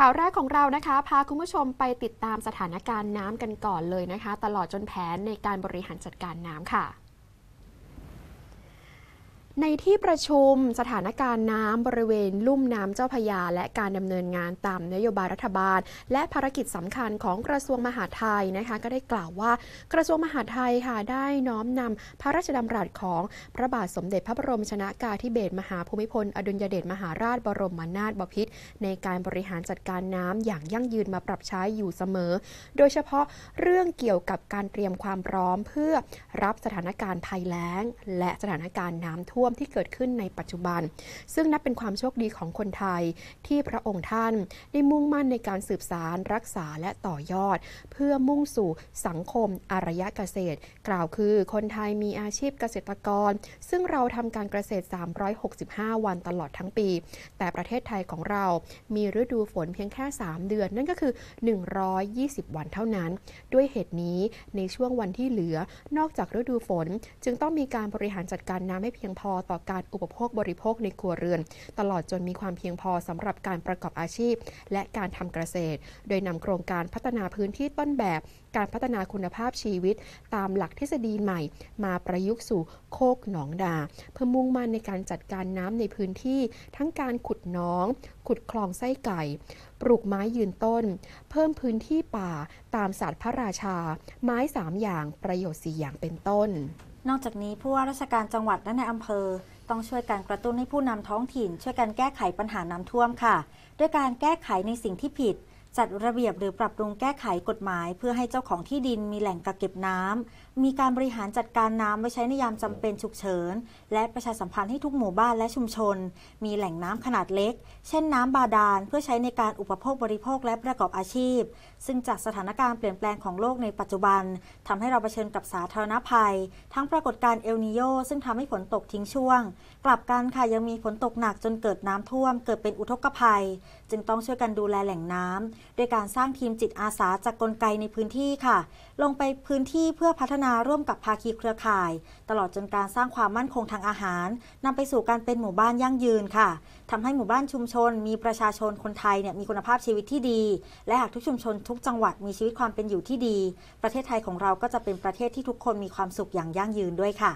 ข่าวแรกของเรานะคะ พาคุณผู้ชมไปติดตามสถานการณ์น้ำกันก่อนเลยนะคะ ตลอดจนแผนในการบริหารจัดการน้ำค่ะในที่ประชุมสถานการณ์น้ำบริเวณลุ่มน้ำเจ้าพยา และการดำเนินงานตามนโยบายรัฐบาล และภารกิจสำคัญของกระทรวงมหาดไทยนะคะก็ได้กล่าวว่ากระทรวงมหาดไทยค่ะได้น้อมนำพระราชดำรัสของพระบาทสมเด็จพระบรมชนากาธิเบศรมหาภูมิพล อดุลยเดชมหาราชบรมนาถบพิตรในการบริหารจัดการน้ำอย่างยั่งยืนมาปรับใช้อยู่เสมอ โดยเฉพาะเรื่องเกี่ยวกับการเตรียมความพร้อมเพื่อรับสถานการณ์ภัยแล้งและสถานการณ์น้ำท่วมมที่เกิดขึ้นในปัจจุบัน ซึ่งนับเป็นความโชคดีของคนไทยที่พระองค์ท่าน ได้มุ่งมั่นในการสืบสาร รักษาและต่อยอด เพื่อมุ่งสู่สังคมอารยะเกษตร กล่าวคือคนไทยมีอาชีพเกษตรกร ซึ่งเราทำการเกษตร365 วันตลอดทั้งปี แต่ประเทศไทยของเรา มีฤดูฝนเพียงแค่ 3 เดือน นั่นก็คือ 120 วันเท่านั้น ด้วยเหตุนี้ในช่วงวันที่เหลือนอกจากฤดูฝนจึงต้องมีการบริหารจัดการน้ำให้เพียงพออต่อการอุปโภคบริโภคในครัวเรือน ตลอดจนมีความเพียงพอสำหรับการประกอบอาชีพและการทำเกษตร โดยนำโครงการพัฒนาพื้นที่ต้นแบบการพัฒนาคุณภาพชีวิตตามหลักทฤษฎีใหม่ มาประยุกต์สู่โคกหนองดาเพื่อมุ่งมั่นในการจัดการน้ำในพื้นที่ทั้งการขุดน้อง ขุดคลองไส้ไก่ ปลูกไม้ยืนต้น เพิ่มพื้นที่ป่าตามศาสตร์พระราชา ไม้สามอย่างประโยชน์สี่อย่างเป็นต้นนอกจากนี้ผู้ว่าราชการจังหวัดและในอำเภอ ต้องช่วยกันกระตุ้นให้ผู้นำท้องถิ่น ช่วยกันแก้ไขปัญหาน้ำท่วมค่ะ ด้วยการแก้ไขในสิ่งที่ผิดจัดระเบียบ หรือปรับปรุงแก้ไขกฎหมาย เพื่อให้เจ้าของที่ดินมีแหล่งกักเก็บน้ำ มีการบริหารจัดการน้ำไว้ใช้ในยามจำเป็นฉุกเฉิน และประชาสัมพันธ์ให้ทุกหมู่บ้านและชุมชน มีแหล่งน้ำขนาดเล็ก เช่นน้ำบาดาลเพื่อใช้ในการอุปโภคบริโภคและประกอบอาชีพ ซึ่งจากสถานการณ์เปลี่ยนแปลงของโลกในปัจจุบันทำให้เราเผชิญกับสาธารณภัย ทั้งปรากฏการณ์เอลนิโยซึ่งทำให้ฝนตกทิ้งช่วง กลับกันค่ะยังมีฝนตกหนักจนเกิดน้ำท่วม เกิดเป็นอุทกภัย จึงต้องช่วยกันดูแลแหล่งน้ำโดยการสร้างทีมจิตอาสาจากกลไกในพื้นที่ค่ะลงไปพื้นที่เพื่อพัฒนาร่วมกับภาคีเครือข่าย ตลอดจนการสร้างความมั่นคงทางอาหาร นำไปสู่การเป็นหมู่บ้านยั่งยืนค่ะ ทำให้หมู่บ้านชุมชน มีประชาชนคนไทยเนี่ยมีคุณภาพชีวิตที่ดี และหากทุกชุมชนทุกจังหวัดมีชีวิตความเป็นอยู่ที่ดี ประเทศไทยของเราก็จะเป็นประเทศที่ทุกคนมีความสุขอย่างยั่งยืนด้วยค่ะ